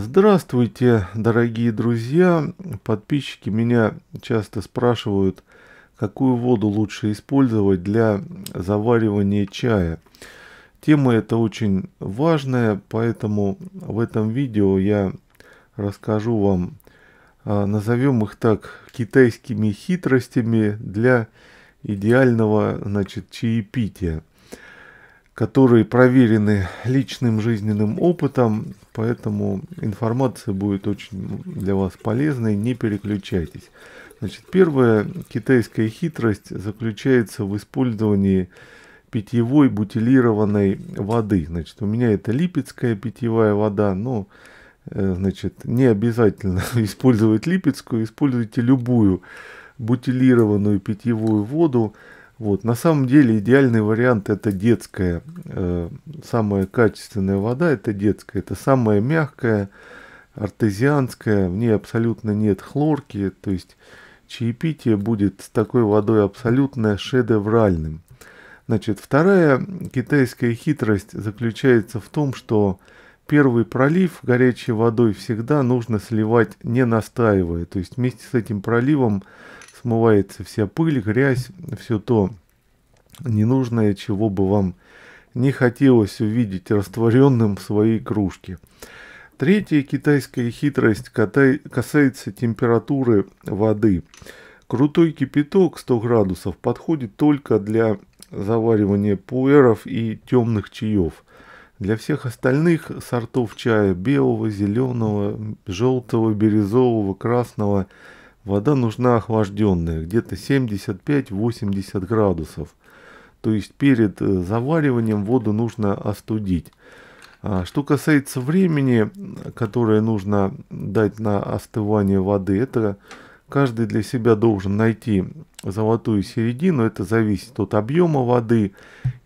Здравствуйте, дорогие друзья! Подписчики меня часто спрашивают, какую воду лучше использовать для заваривания чая. Тема эта очень важная, поэтому в этом видео я расскажу вам, а, назовем их так, китайскими хитростями для идеального значит, чаепития которые проверены личным жизненным опытом, поэтому информация будет очень для вас полезной, не переключайтесь. Значит, первая китайская хитрость заключается в использовании питьевой бутилированной воды. Значит, у меня это липецкая питьевая вода, но э, значит, не обязательно использовать липецкую, используйте любую бутилированную питьевую воду, вот. На самом деле идеальный вариант это детская. Э, самая качественная вода это детская. Это самая мягкая, артезианская. В ней абсолютно нет хлорки. То есть чаепитие будет с такой водой абсолютно шедевральным. Значит, вторая китайская хитрость заключается в том, что первый пролив горячей водой всегда нужно сливать не настаивая. То есть вместе с этим проливом смывается вся пыль, грязь, все то ненужное, чего бы вам не хотелось увидеть растворенным в своей кружке. Третья китайская хитрость касается температуры воды. Крутой кипяток 100 градусов подходит только для заваривания пуэров и темных чаев. Для всех остальных сортов чая белого, зеленого, желтого, бирюзового, красного – Вода нужна охлажденная, где-то 75-80 градусов. То есть перед э, завариванием воду нужно остудить. А что касается времени, которое нужно дать на остывание воды, это каждый для себя должен найти золотую середину. Это зависит от объема воды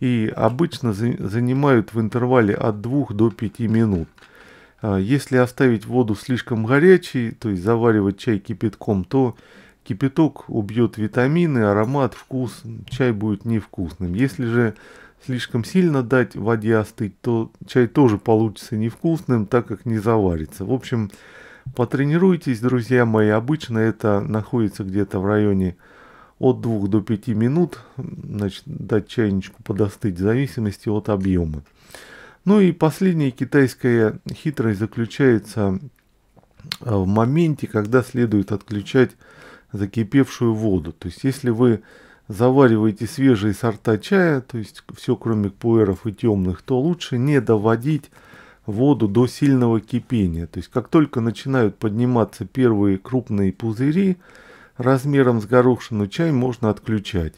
и обычно занимают в интервале от 2 до 5 минут. А, если оставить воду слишком горячей, то есть заваривать чай кипятком, то кипяток убьет витамины, аромат, вкус, чай будет невкусным. Если же слишком сильно дать воде остыть, то чай тоже получится невкусным, так как не заварится. В общем, потренируйтесь, друзья мои. Обычно это находится где-то в районе от 2 до 5 минут, значит, дать чайничку подостыть, в зависимости от объема. Ну и последняя китайская хитрость заключается э, в моменте, когда следует отключать закипевшую воду. То есть, если вы завариваете свежие сорта чая, то есть все кроме пуэров и темных, то лучше не доводить воду до сильного кипения. То есть, как только начинают подниматься первые крупные пузыри размером с горошину, чай можно отключать.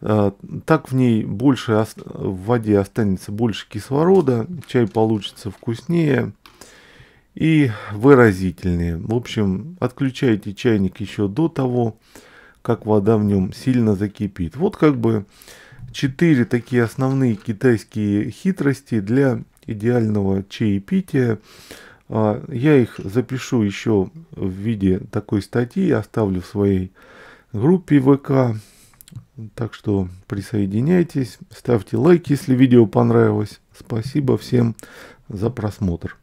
Э, так в ней больше, в воде останется больше кислорода, чай получится вкуснее и выразительнее. В общем, отключайте чайник еще до того, как вода в нем сильно закипит. Вот как бы четыре такие основные китайские хитрости для идеального чаепития. Э, я их запишу еще в виде такой статьи, оставлю в своей группе ВК. Так что присоединяйтесь, ставьте лайк, если видео понравилось. Спасибо всем за просмотр.